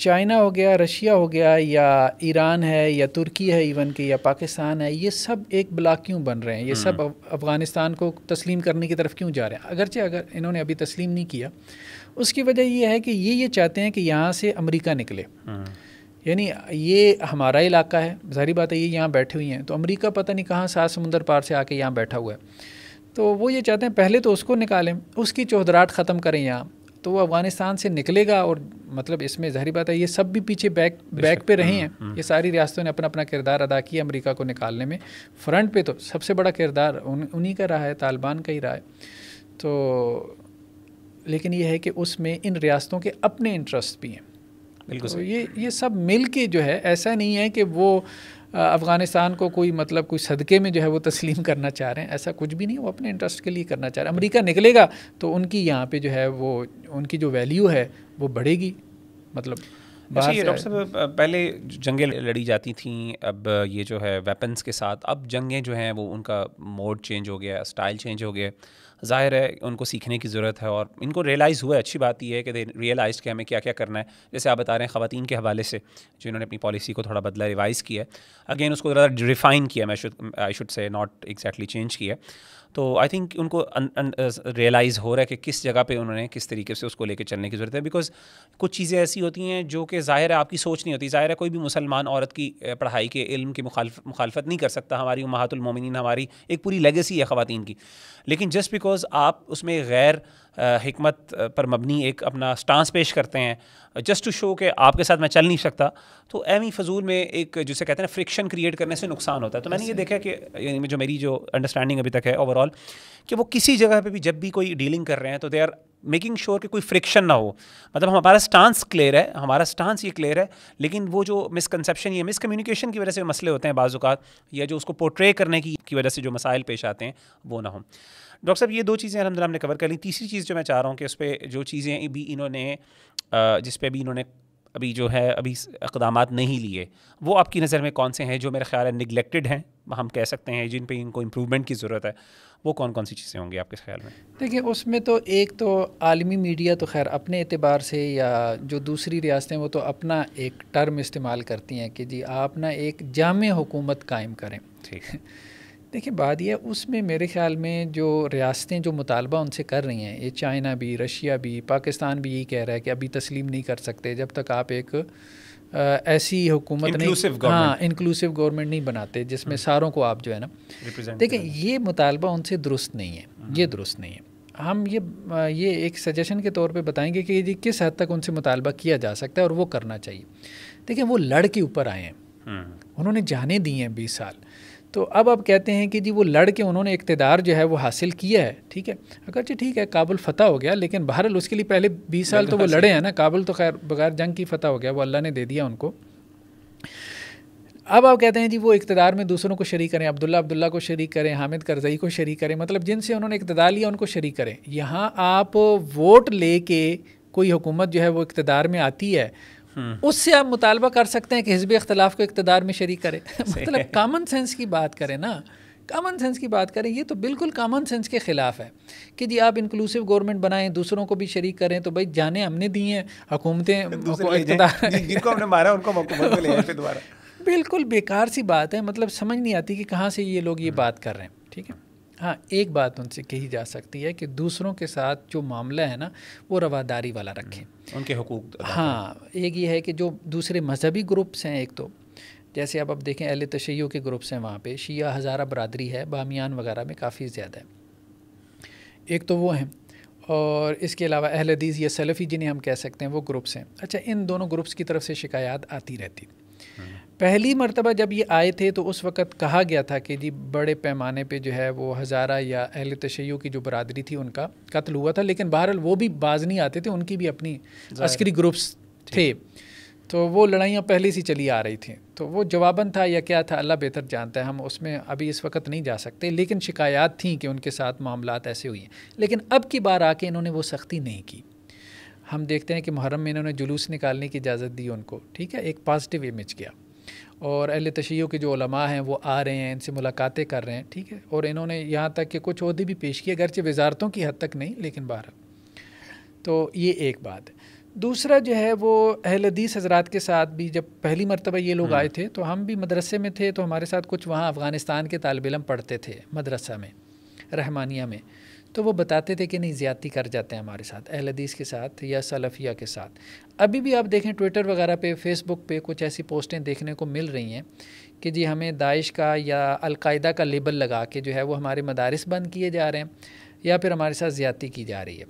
चाइना हो गया रशिया हो गया या ईरान है या तुर्की है इवन के या पाकिस्तान है ये सब एक ब्लाक क्यों बन रहे हैं ये सब हम्म। अफ़गानिस्तान को तस्लीम करने की तरफ क्यों जा रहे हैं अगरचे अगर इन्होंने अभी तस्लीम नहीं किया उसकी वजह यह है कि ये ये चाहते हैं कि यहाँ से अमरीका निकले हम्म। यानी ये हमारा इलाका है जहरी बात है ये यहाँ बैठे हुए हैं तो अमरीका पता नहीं कहाँ सात समुंदर पार से आके यहाँ बैठा हुआ है तो वो ये चाहते हैं पहले तो उसको निकालें उसकी चौधराहट ख़त्म करें यहाँ तो वो अफगानिस्तान से निकलेगा और मतलब इसमें जहरी बात है ये सब भी पीछे बैक बैक पे रहे हैं हम्म, हम्म। ये सारी रियासतों ने अपना अपना किरदार अदा किया अमेरिका को निकालने में फ्रंट पे तो सबसे बड़ा किरदार उन्हीं का रहा है तालिबान का ही रहा है तो लेकिन ये है कि उसमें इन रियासतों के अपने इंटरेस्ट भी हैं बिल्कुल तो ये ये सब मिल के जो है ऐसा नहीं है कि वो अफ़गानिस्तान को कोई मतलब कोई सदक़े में जो है वो तस्लीम करना चाह रहे हैं ऐसा कुछ भी नहीं वो अपने इंटरेस्ट के लिए करना चाह रहे हैं अमरीका निकलेगा तो उनकी यहाँ पर जो है वो उनकी जो वैल्यू है वो बढ़ेगी मतलब अच्छा, बाकी ये डॉक्टर साहब पहले जंगें लड़ी जाती थी अब ये जो है वेपन्स के साथ अब जंगें जो हैं वो उनका मोड चेंज हो गया स्टाइल चेंज हो गया जाहिर है उनको सीखने की ज़रूरत है और इनको रियलाइज़ हुआ है अच्छी बात यह है कि दे रियलाइज कि हमें क्या क्या करना है जैसे आप बता रहे हैं ख़वान के हवाले से जिन्होंने अपनी पॉलिसी को थोड़ा बदला रिवाइज़ किया है अगेन उसको ज़्यादा रिफ़ाइन किया मैं I should say not exactly change किया तो आई थिंक उनको रियलाइज़ uh, हो रहा है कि किस जगह पे उन्होंने किस तरीके से उसको लेके चलने की ज़रूरत है बिकॉज कुछ चीज़ें ऐसी होती हैं जो कि ज़ाहिर है आपकी सोच नहीं होती ज़ाहिर है कोई भी मुसलमान औरत की uh, पढ़ाई के इल्म की मुखालफत नहीं कर सकता हमारी महातुलमोमिन हमारी एक पूरी लेगेसी है ख़वान की लेकिन जस्ट बिकॉज आप उसमें गैर हमत पर मबनी एक अपना स्टांस पेश करते हैं जस्ट टू शो कि आपके साथ मैं चल नहीं सकता तो एम ही फजूल में एक जिसे कहते हैं फ्रिक्शन क्रिएट करने से नुकसान होता है तो मैंने ये देखा कि जो मेरी जो अंडरस्टैंडिंग अभी तक है ओवरऑल कि वो किसी जगह पे भी जब भी कोई डीलिंग कर रहे हैं तो दे आर मेकिंग श्योर कि कोई फ्रिक्शन ना हो मतलब हमारा स्टांस क्लियर है हमारा स्टांस ये क्लियर है लेकिन वो जो मिसकनसप्शन या मिसकम्युनिकेशन की वजह से मसले होते हैं बाजुकात या जो उसको पोर्ट्रे करने की, की वजह से जो मसाइल पेश आते हैं वो ना हो डॉक्टर साहब ये दो चीज़ें अलहमदिल्ला हमने कवर कर ली तीसरी चीज़ जो मैं चाह रहा हूँ कि उस पर जो चीज़ें भी इन्होंने जिस पर भी इन्होंने अभी जो है अभी इकदाम नहीं लिए वो आपकी नज़र में कौन से हैं जो मेरे ख्याल है निगलेक्टेड हैं हम कह सकते हैं जिन पे इनको इम्प्रूवमेंट की ज़रूरत है वो कौन कौन सी चीज़ें होंगी आपके ख्याल में देखिए उसमें तो एक तो आलमी मीडिया तो खैर अपने अतबार से या जो दूसरी रियासतें वो तो अपना एक टर्म इस्तेमाल करती हैं कि जी आप ना एक जाम हुकूमत कायम करें ठीक है देखिए बात यह उसमें मेरे ख्याल में जो रियासतें जो मुतालबा उनसे कर रही हैं ये चाइना भी रशिया भी पाकिस्तान भी यही कह रहा है कि अभी तस्लीम नहीं कर सकते जब तक आप एक ऐसी हुकूमत नहीं हाँ इंक्लूसिव गवर्नमेंट नहीं बनाते जिसमें हम्म। सारों को आप जो है ना देखिए ये मुतालबा उनसे दुरुस्त नहीं है हम्म। ये दुरुस्त नहीं है हम ये ये एक सजेशन के तौर पे बताएंगे कि जी किस हद तक उनसे मुतालबा किया जा सकता है और वो करना चाहिए देखिए वो लड़ के ऊपर आए हैं हम्म। उन्होंने जाने दिए हैं बीस साल तो अब आप कहते हैं कि जी वो लड़ के उन्होंने इकतदार जो है वो हासिल किया है ठीक है अगर जी ठीक है काबुल फ़तह हो गया लेकिन बहरल उसके लिए पहले बीस साल तो वो लड़े हैं ना काबुल तो खैर बगैर जंग की फ़तह हो गया वो अल्लाह ने दे दिया उनको अब आप कहते हैं जी वो इकतदार में दूसरों को शरीक करें अब्दुल्ला अब्दुल्ला को शरीक करें हामिद करजई को शरीक करें मतलब जिनसे उन्होंने इकतदार लिया उनको शरीक करें यहाँ आप वोट ले के कोई हुकूमत जो है वो इकतदार में आती है उससे आप मुतालबा कर सकते हैं कि हिजब इख्तलाफ को इकतदार में शरीक करें मतलब कामन सेंस की बात करें ना कामन सेंस की बात करें ये तो बिल्कुल कामन सेंस के ख़िलाफ़ है कि जी आप इंक्लूसिव गवर्नमेंट बनाएं दूसरों को भी शरीक करें तो भाई जाने हमने दी हैं हुकूमतें बिल्कुल बेकार सी बात है मतलब समझ नहीं आती कि कहाँ से ये लोग ये हम्म। बात कर रहे हैं ठीक है हाँ एक बात उनसे कही जा सकती है कि दूसरों के साथ जो मामला है ना वो रवादारी वाला हम्म, रखें उनके हकूक हाँ एक ये है कि जो दूसरे मजहबी ग्रुप्स हैं एक तो जैसे अब आप देखें अहल तशैयों के ग्रुप्स हैं वहाँ पे शिया हज़ारा बरदरी है बामियान वगैरह में काफ़ी ज़्यादा है एक तो वो हैं और इसके अलावा अहल या सलफ़ी जिन्हें हम कह सकते हैं वो ग्रुप्स हैं अच्छा इन दोनों ग्रुप्स की तरफ से शिकायत आती रहती थी पहली मरतबा जब ये आए थे तो उस वक़्त कहा गया था कि जी बड़े पैमाने पे जो है वो हज़ारा या अहल तशैयों की जो बरदरी थी उनका कत्ल हुआ था लेकिन बहरहाल वो भी बाज नहीं आते थे उनकी भी अपनी अस्करी ग्रुप्स थे तो वो लड़ाइयाँ पहले से चली आ रही थी तो वो जवाबन था या क्या था अल्लाह बेहतर जानता है हम उसमें अभी इस वक्त नहीं जा सकते लेकिन शिकायत थी कि उनके साथ मामला ऐसे हुए हैं लेकिन अब की बार आके इन्होंने वो सख्ती नहीं की हम देखते हैं कि मुहर्रम में इन्होंने जुलूस निकालने की इजाज़त दी उनको ठीक है एक पॉजिटिव इमेज किया और अहल तशैयों के जो लमा हैं वो आ रहे हैं इनसे मुलाकातें कर रहे हैं ठीक है और इन्होंने यहाँ तक कि कुछ अहदे भी पेश किए अगरचे वजारतों की हद तक नहीं लेकिन बाहर तो ये एक बात दूसरा जो है वो अहल हदीस हजरात के साथ भी जब पहली मरतबा ये लोग हम्म। आए थे तो हम भी मदरसे में थे तो हमारे साथ कुछ वहाँ अफ़गानिस्तान के तालब इलम पढ़ते थे मदरसा में रहमानिया में तो वो बताते थे कि नहीं ज़्यादती कर जाते हैं हमारे साथ अहल हदीस के साथ या सलफ़िया के साथ अभी भी आप देखें ट्विटर वगैरह पे फेसबुक पे कुछ ऐसी पोस्टें देखने को मिल रही हैं कि जी हमें दाइश का या अलकायदा का लेबल लगा के जो है वो हमारे मदारस बंद किए जा रहे हैं या फिर हमारे साथ ज़्यादती की जा रही है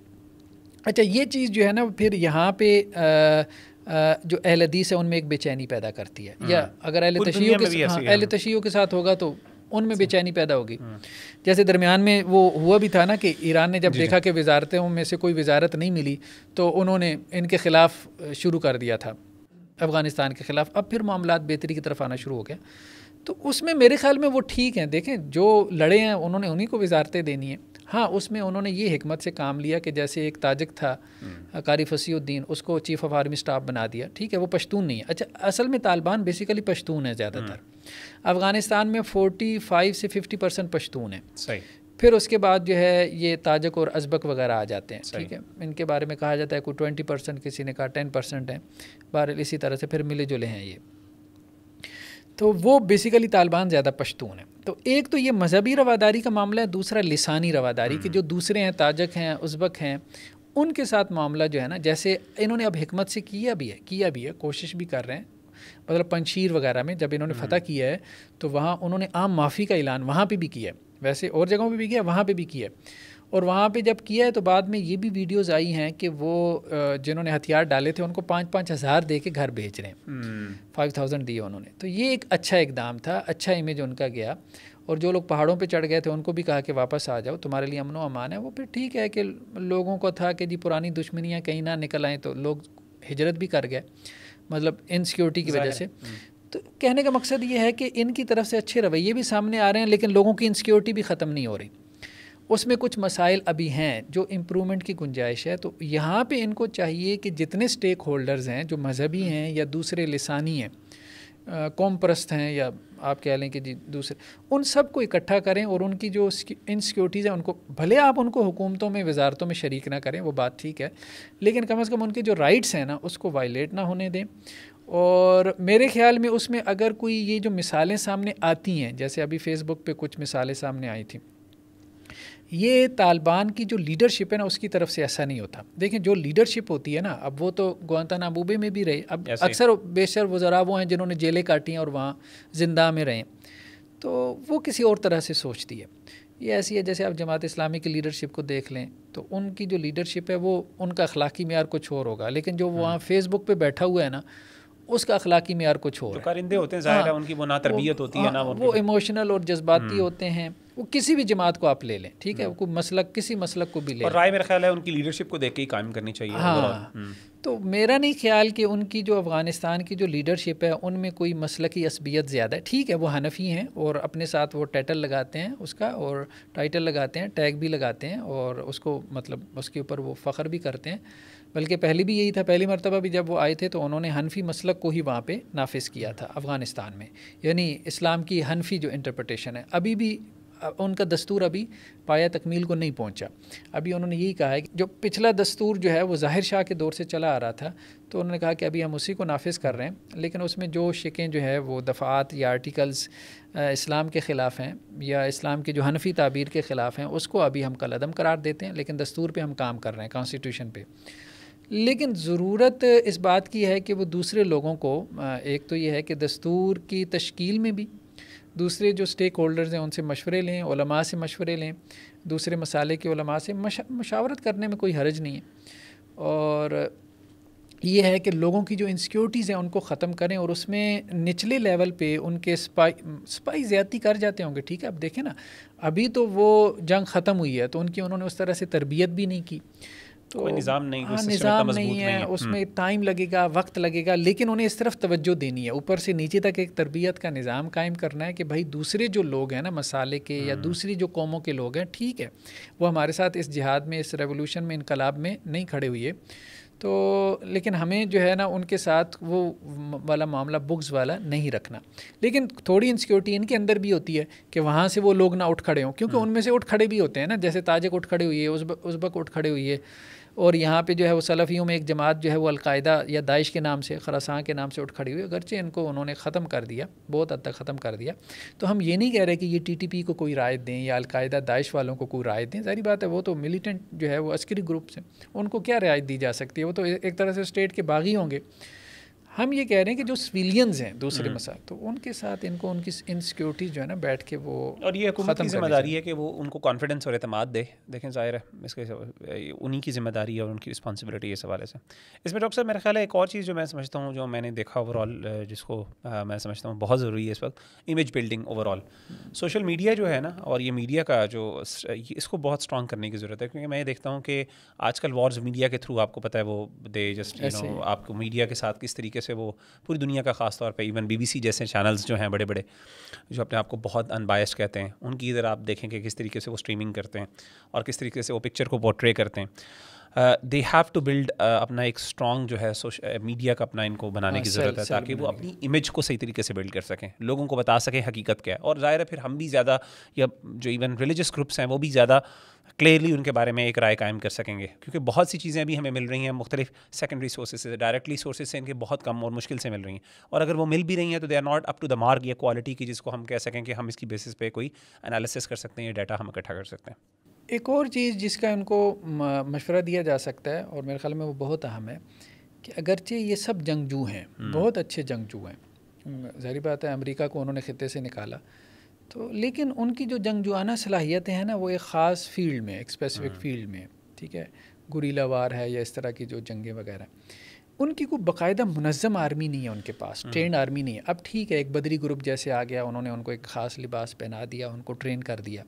अच्छा ये चीज़ जो है ना फिर यहाँ पर आ, जो अहल हदीस है उनमें एक बेचैनी पैदा करती है या हाँ। अगर अहल तशीयों के हाँ, अहल तशीयों के साथ होगा तो उनमें अच्छा। बेचैनी पैदा होगी हाँ। जैसे दरमियान में वो हुआ भी था ना कि ईरान ने जब देखा कि वजारतों में से कोई वजारत नहीं मिली तो उन्होंने इनके ख़िलाफ़ शुरू कर दिया था अफ़गानिस्तान के ख़िलाफ़ अब फिर मामला बेहतरी की तरफ आना शुरू हो गया तो उसमें मेरे ख्याल में वो ठीक हैं देखें जो लड़े हैं उन्होंने उन्हीं को वजारतें देनी है हाँ उसमें उन्होंने ये हमत से काम लिया कि जैसे एक ताजक था हम्म। कारी फसीउद्दीन उसको चीफ ऑफ आर्मी स्टाफ बना दिया ठीक है वो पश्तून नहीं है अच्छा असल में तालिबान बेसिकली पश्तून है ज़्यादातर हम्म। अफ़गानिस्तान में फोर्टी फाइव से फिफ्टी परसेंट पश्तून है सही फिर उसके बाद जो है ये ताजक और अजबक वगैरह आ जाते हैं ठीक है इनके बारे में कहा जाता है कोई ट्वेंटी परसेंट किसी ने कहा टेन परसेंट है बहर इसी तरह से फिर मिले जुले हैं ये तो वो बेसिकली तालिबान ज़्यादा पश्तून है तो एक तो ये मजहबी रवादारी का मामला है दूसरा लिसानी रवादारी कि हम्म। जो दूसरे हैं ताजक हैं उज़बक हैं उनके साथ मामला जो है ना जैसे इन्होंने अब हमत से किया भी है किया भी है कोशिश भी कर रहे हैं मतलब पंशीर वगैरह में जब इन्होंने फतह हम्म। किया है तो वहाँ उन्होंने आम माफ़ी का ऐलान वहाँ पर भी किया है वैसे और जगहों पर भी किया वहाँ पर भी किया है और वहाँ पे जब किया है तो बाद में ये भी वीडियोस आई हैं कि वो जिन्होंने हथियार डाले थे उनको पाँच पाँच हज़ार दे के घर भेज रहे हैं हम्म। फाइव थाउजेंड दिए उन्होंने तो ये एक अच्छा इकदाम था अच्छा इमेज उनका गया और जो लोग पहाड़ों पे चढ़ गए थे उनको भी कहा कि वापस आ जाओ तुम्हारे लिए अमनो अमान है वो फिर ठीक है कि लोगों को था कि जी पुरानी दुश्मनियाँ कहीं ना निकल आएँ तो लोग हिजरत भी कर गए मतलब इनसिक्योरिटी की वजह से हम्म। तो कहने का मकसद ये है कि इनकी तरफ से अच्छे रवैये भी सामने आ रहे हैं लेकिन लोगों की इनसिक्योरिटी भी ख़त्म नहीं हो रही उसमें कुछ मसाइल अभी हैं जो इम्प्रूवमेंट की गुंजाइश है तो यहाँ पे इनको चाहिए कि जितने स्टेक होल्डर्स हैं जो मजहबी हम्म। हैं या दूसरे लसानी हैं कौम परस्त हैं या आप कह लें कि जी दूसरे उन सब को इकट्ठा करें और उनकी जो इनसिक्योरिटीज़ हैं उनको भले आप उनको हुकूमतों में वजारतों में शरीक ना करें वो बात ठीक है लेकिन कम अज़ कम उनके जो राइट्स हैं ना उसको वायलेट ना होने दें और मेरे ख्याल में उसमें अगर कोई ये जो मिसालें सामने आती हैं जैसे अभी फेसबुक पे कुछ मिसालें सामने आई थी ये तालिबान की जो लीडरशिप है ना उसकी तरफ से ऐसा नहीं होता देखें जो लीडरशिप होती है ना अब वो तो गुआतानाबूबे में भी रहे अब अक्सर बेशर वज़रा वो हैं जिन्होंने जेलें काटी हैं और वहाँ जिंदा में रहें तो वो किसी और तरह से सोचती है ये ऐसी है जैसे आप जमात इस्लामी की लीडरशिप को देख लें तो उनकी जो लीडरशिप है वो उनका अखलाकी मैार कुछ और होगा लेकिन जो वहाँ फेसबुक हाँ। पर बैठा हुआ है ना उसका अखलाकी मैार कुछ और परिंदे तो होते हैं है हाँ। उनकी वो ना तरबियत होती है ना हाँ, वो इमोशनल तो। और जज्बाती हम्म। होते हैं वो किसी भी जमात को आप ले लें ठीक है कोई हम्म। मसलक किसी मसलक को भी ले और राय मेरा ख्याल है उनकी लीडरशिप को देख के ही कायम करनी चाहिए हाँ हम्म। तो मेरा नहीं ख्याल कि उनकी जो अफ़गानिस्तान की जो लीडरशिप है उनमें कोई मसल की असबियत ज़्यादा है ठीक है वो हनफी हैं और अपने साथ वो टाइटल लगाते हैं उसका और टाइटल लगाते हैं टैग भी लगाते हैं और उसको मतलब उसके ऊपर वो फ़ख्र भी करते हैं बल्कि पहले भी यही था पहली मरतबा भी जब वो आए थे तो उन्होंने हनफी मसलक को ही वहाँ पे नाफिज किया था अफ़गानिस्तान में यानी इस्लाम की हनफी जो इंटरप्रटेशन है अभी भी उनका दस्तूर अभी पाया तकमील को नहीं पहुंचा अभी उन्होंने यही कहा है कि जो पिछला दस्तूर जो है वो ज़ाहिर शाह के दौर से चला आ रहा था तो उन्होंने कहा कि अभी हम उसी को नाफिज कर रहे हैं लेकिन उसमें जो शिकें जो है वो दफ़ात या आर्टिकल्स इस्लाम के ख़िलाफ़ हैं या इस्लाम के जो हनफी ताबीर के ख़िलाफ़ हैं उसको अभी हम कल अदम करार देते हैं लेकिन दस्तूर पर हम काम कर रहे हैं कॉन्स्टिट्यूशन पर लेकिन ज़रूरत इस बात की है कि वो दूसरे लोगों को एक तो ये है कि दस्तूर की तश्कील में भी दूसरे जो स्टेक होल्डर्स हैं उनसे मशवरे लें ओलमा से मशवरे लें दूसरे मसाले के ओलमा से मशावरत करने में कोई हरज नहीं है और ये है कि लोगों की जो इंसिक्योरिटीज़ हैं उनको ख़त्म करें और उसमें निचले लेवल पे उनके स्पाई स्पाई ज़्यादती कर जाते होंगे ठीक है अब देखें ना अभी तो वो जंग ख़त्म हुई है तो उनकी उन्होंने उस तरह से तरबियत भी नहीं की तो कोई निज़ाम नहीं हाँ निज़ाम नहीं, नहीं है, नहीं है। उसमें टाइम हम्म। लगेगा वक्त लगेगा लेकिन उन्हें इस तरफ तवज्जो देनी है ऊपर से नीचे तक एक तरबियत का निज़ाम कायम करना है कि भाई दूसरे जो लोग हैं ना मसाले के या हम्म। दूसरी जो कौमों के लोग हैं ठीक है वो हमारे साथ इस जिहाद में इस रेवोल्यूशन में इनकलाब में नहीं खड़े हुए तो लेकिन हमें जो है ना उनके साथ वो वाला मामला बुक्स वाला नहीं रखना लेकिन थोड़ी इनसिक्योरिटी इनके अंदर भी होती है कि वहाँ से वो लोग ना उठ खड़े हों क्योंकि हम्म। उनमें से उठ खड़े भी होते हैं ना जैसे ताजिक उठ खड़े है उस उस बक उठ खड़े हुई है और यहाँ पे जो है वो सलफ़ियों में एक जमात जो है वो अलकायदा या दाइश के नाम से खरासां के नाम से उठ खड़ी हुई अगरचे इनको उन्होंने ख़त्म कर दिया बहुत हद तक ख़त्म कर दिया तो हम ये नहीं कह रहे कि ये टी टी पी को कोई राय दें या अलकायदा दाइश वालों को कोई राय दें जारी बात है वो तो मिलिटेंट जो है वो अस्करी ग्रुप्स हैं उनको क्या रियायत दी जा सकती है वो तो एक तरह से स्टेट के बागी होंगे हम ये कह रहे हैं कि जो सिविलियंस हैं दूसरे हम्म। मसाइल तो उनके साथ इनको उनकी इनसिक्योरिटी जो है ना बैठ के वो और ये हुकूमत की जिम्मेदारी है कि वो उनको कॉन्फिडेंस और अतमाद दे देखें ज़ाहिर है इसके उन्हीं की जिम्मेदारी और उनकी रिस्पॉन्सिबिलिटी इस हवाले से इसमें डॉक्टर साहब मेरा ख्याल है एक और चीज़ जो मैं समझता हूँ जो मैंने देखा ओवरऑल जिसको आ, मैं समझता हूँ बहुत ज़रूरी है इस वक्त image building overall social media जो है ना और ये मीडिया का जो इसको बहुत स्ट्रॉन्ग करने की ज़रूरत है क्योंकि मैं देखता हूँ कि आजकल वॉर्स मीडिया के थ्रू आपको पता है वो दे जस्ट आपको मीडिया के साथ किस तरीके से वो पूरी दुनिया का ख़ास तौर पे इवन बीबीसी जैसे चैनल्स जो हैं बड़े बड़े जो अपने आप को बहुत अनबायस्ड कहते हैं उनकी इधर आप देखें कि किस तरीके से वो स्ट्रीमिंग करते हैं और किस तरीके से वो पिक्चर को पोर्ट्रे करते हैं दे हैव टू बिल्ड अपना एक स्ट्रॉन्ग जो है मीडिया uh, का अपना इनको बनाने हाँ, की ज़रूरत है ताकि वो अपनी इमेज को सही तरीके से बिल्ड कर सकें लोगों को बता सकें हकीकत क्या है और ज़ाहिर है फिर हम भी ज़्यादा या जो इवन रिलीजियस ग्रुप्स हैं वो भी ज़्यादा क्लियरली उनके बारे में एक राय कायम कर सकेंगे क्योंकि बहुत सी चीज़ें अभी हमें मिल रही हैं मुख्तलिफ सेकेंडरी सोर्सेज से डायरेक्टली सोर्सेज से इनके बहुत कम और मुश्किल से मिल रही हैं और अगर वो मिल भी रही हैं तो they are not up to the mark या क्वालिटी की जिसको हम कह सकें कि हम इसकी बेसिस पे कोई एनालिसिस कर सकते हैं या डाटा हम इकट्ठा कर सकते हैं एक और चीज़ जिसका इनको मशवरा दिया जा सकता है और मेरे ख्याल में वो बहुत अहम है कि अगरचे ये सब जंगजू हैं हम्म। बहुत अच्छे जंगजू हैं जहरी बात है अमरीका को उन्होंने खत्े से निकाला तो लेकिन उनकी जो जंगजुआना सलाहियतें हैं ना वो एक ख़ास फील्ड में एक स्पेसिफिक हम्म। फील्ड में ठीक है गुरीला वार है या इस तरह की जो जंगे वगैरह उनकी कोई बाकायदा मुनज़म आर्मी नहीं है उनके पास हम्म। ट्रेंड आर्मी नहीं है अब ठीक है एक बदरी ग्रुप जैसे आ गया उन्होंने उनको एक ख़ास लिबास पहना दिया उनको ट्रेन कर दिया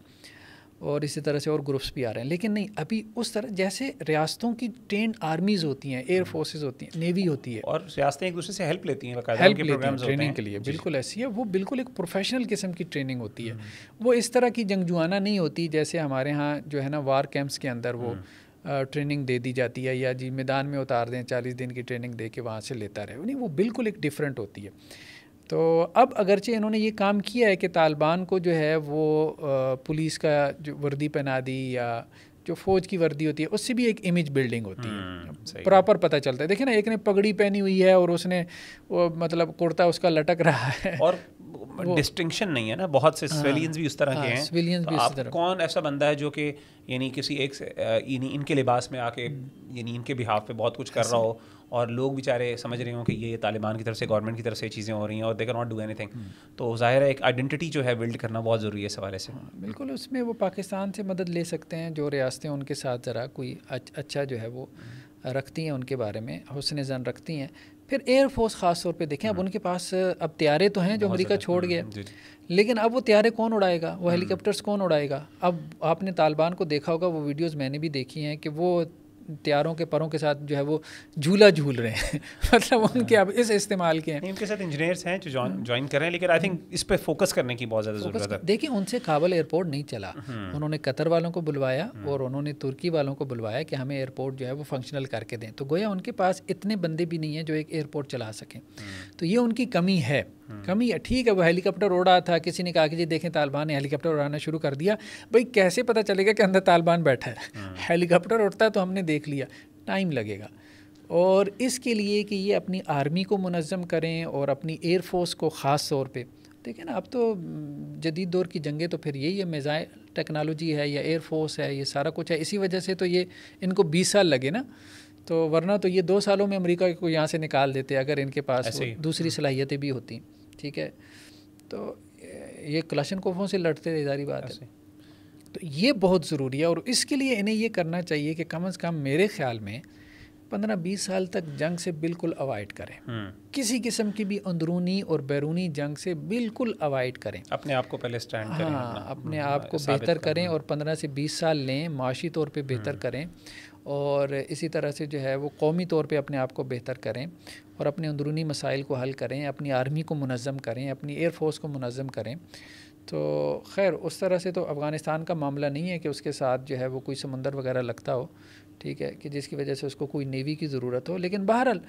और इसी तरह से और ग्रुप्स भी आ रहे हैं लेकिन नहीं अभी उस तरह जैसे रियासतों की ट्रेन आर्मीज होती हैं एयर फोर्सेस होती हैं नेवी होती है और रियासतें एक दूसरे से हेल्प लेती हैं हेल्प लेती हैं ट्रेनिंग के लिए बिल्कुल ऐसी है वो बिल्कुल एक प्रोफेशनल किस्म की ट्रेनिंग होती है हम्म। वो इस तरह की जंगजुआना नहीं होती जैसे हमारे यहाँ जो है ना वार कैंप्स के अंदर वो हम्म। ट्रेनिंग दे दी जाती है या जी मैदान में उतार दें चालीस दिन की ट्रेनिंग दे के वहाँ से लेता रहे नहीं वो बिल्कुल एक डिफरेंट होती है तो अब अगरचे इन्होंने ये काम किया है कि तालिबान को जो है वो पुलिस का जो वर्दी पहना दी या जो फौज की वर्दी होती है उससे भी एक इमेज बिल्डिंग होती है प्रॉपर हम्म, पता चलता है देखिए ना एक ने पगड़ी पहनी हुई है और उसने वो मतलब कुर्ता उसका लटक रहा है और डिस्टिंक्शन नहीं है ना बहुत से सिविलियंस हाँ, भी उस तरह के हाँ, हैं सिविलियंस भी तो आप कौन ऐसा बंदा है जो कि यानी किसी एक यानी इनके लिबास में आके हम्म। यानी इनके बिहाफ पे बहुत कुछ कर रहा हो और लोग बेचारे समझ रहे हो कि ये तालिबान की तरफ से गवर्नमेंट की तरफ से चीज़ें हो रही हैं और they can not do thing तो ज़ाहिर है एक आइडेंटिटी जो है बिल्ड करना बहुत ज़रूरी है इस हवाले से हाँ, बिल्कुल उसमें वो पाकिस्तान से मदद ले सकते हैं जो रियासतें उनके साथ ज़रा कोई अच्छा जो है वो हम्म। रखती हैं उनके बारे में हसन जन रखती हैं फिर एयरफोर्स ख़ास तौर पे देखें अब हम्म। उनके पास अब त्यारे तो हैं जो अमेरिका छोड़ हम्म, गया लेकिन अब वो त्यारे कौन उड़ाएगा वो हेलीकॉप्टर्स कौन उड़ाएगा अब आपने तालिबान को देखा होगा वो वीडियोस मैंने भी देखी हैं कि वो त्यारों के परों के साथ जो है वो झूला झूल रहे हैं मतलब हाँ। उनके अब इस इस्तेमाल के हैं इनके साथ इंजीनियर्स हैं जो ज्वाइन हाँ। कर रहे हैं लेकिन आई थिंक इस पर फोकस करने की बहुत ज़्यादा ज़रूरत है देखिए उनसे काबल एयरपोर्ट नहीं चला हम्म। उन्होंने कतर वालों को बुलवाया हम्म। और उन्होंने तुर्की वालों को बुलवाया कि हमें एयरपोर्ट जो है वो फंक्शनल करके दें तो गोया उनके पास इतने बंदे भी नहीं हैं जो एक एयरपोर्ट चला सकें हम्म। तो ये उनकी कमी है कमी है ठीक है वो हेलीकॉप्टर उड़ रहा था किसी ने कहा कि जी देखें तालिबान ने हेलीकॉप्टर उड़ाना शुरू कर दिया भाई कैसे पता चलेगा कि अंदर तालिबान बैठा है हाँ। हेलीकॉप्टर उड़ता है तो हमने देख लिया टाइम लगेगा और इसके लिए कि ये अपनी आर्मी को मनज़म करें और अपनी एयरफोर्स को ख़ास तौर पर देखें ना अब तो जदीद दौर की जंगें तो फिर यही है मेजाइल टेक्नोलॉजी है या एयरफोर्स है ये सारा कुछ है इसी वजह से तो ये इनको बीस साल लगे ना तो वरना तो ये दो सालों में अमेरिका को यहाँ से निकाल देते अगर इनके पास दूसरी सलाहियतें भी होती ठीक है तो ये क्लाशन कोफों से लड़ते थे सारी बात है तो ये बहुत ज़रूरी है और इसके लिए इन्हें ये करना चाहिए कि कम अज़ कम मेरे ख्याल में पंद्रह बीस साल तक जंग से बिल्कुल अवॉइड करें हम्म। किसी किस्म की भी अंदरूनी और बैरूनी जंग से बिल्कुल अवॉइड करें अपने आप को पहले स्टैंड हाँ, करें हाँ अपने हम्म, आप को बेहतर करें और पंद्रह से बीस साल लें माशी तौर पे बेहतर हम्म। करें और इसी तरह से जो है वो कौमी तौर पे अपने आप को बेहतर करें और अपने अंदरूनी मसाइल को हल करें अपनी आर्मी को मनज़म करें अपनी एयरफोर्स को मनज़म करें तो खैर उस तरह से तो अफ़गानिस्तान का मामला नहीं है कि उसके साथ जो है वो कोई समंदर वगैरह लगता हो ठीक है कि जिसकी वजह से उसको कोई नेवी की ज़रूरत हो लेकिन बहरहाल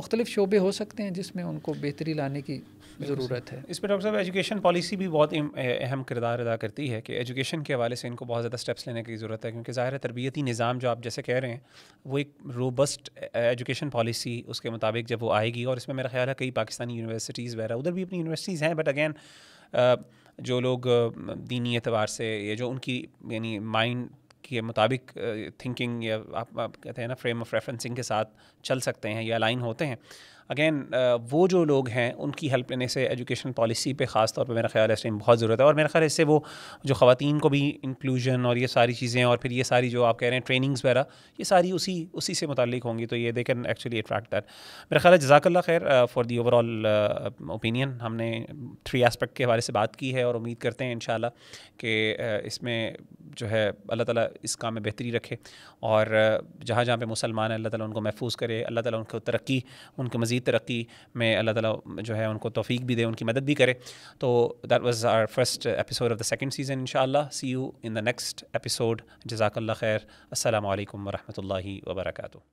मुख्तलिफ़ शोबे हो सकते हैं जिसमें उनको बेहतरी लाने की ज़रूरत है इसमें डॉक्टर साहब एजुकेशन पॉलिसी भी बहुत अहम किरदार अदा करती है कि एजुकेशन के हवाले से इनको बहुत ज़्यादा स्टेप्स लेने की ज़रूरत है क्योंकि ज़ाहिर है तरबियती निज़ाम जो आप जैसे कह रहे हैं वो एक रोबस्ट एजुकेशन पॉलिसी उसके मुताबिक जब वो आएगी और इसमें मेरा ख्याल है कई पाकिस्तानी यूनिवर्सिटीज़ वगैरह उधर भी अपनी यूनिवर्सिटीज़ हैं बट अगैन जो लोग दीनी एतबार से या जो उनकी यानी माइंड के मुताबिक थिंकिंग या आप, आप कहते हैं ना फ्रेम ऑफ रेफरेंसिंग के साथ चल सकते हैं या अलाइन होते हैं अगेन uh, वो जो लोग हैं उनकी हेल्प लेने से एजुकेशन पॉलिसी पे ख़ास तौर पे मेरा ख्याल है इस टाइम बहुत ज़रूरत है और मेरा ख्याल इससे वो जो ख़ातन को भी इंक्लूजन और ये सारी चीज़ें और फिर ये सारी जो आप कह रहे हैं ट्रेनिंग्स वगैरह ये सारी उसी उसी से मुतलिक होंगी तो ये they can actually attract that मेरा ख्याल है जजाकल्ला खैर फॉर दी ओवरऑल ओपिनियन हमने थ्री एस्पेक्ट के हवाले से बात की है और उम्मीद करते हैं इन कि uh, इसमें जो है अल्लाह ताला इस काम में बेहतरी रखे और uh, जहाँ जहाँ पे मुसलमान हैं अल्लाह ताला उनको महफूज करे अल्लाह ताला उनको तरक्की उनके मज़ीद मज़ीद तरक्की में अल्लाह ताला जो है उनको तोफ़ी भी दे उनकी मदद भी करे तो that was our first episode of the second season in see you in the next episode जजाकल्ला खैर असल वरहमल वर्का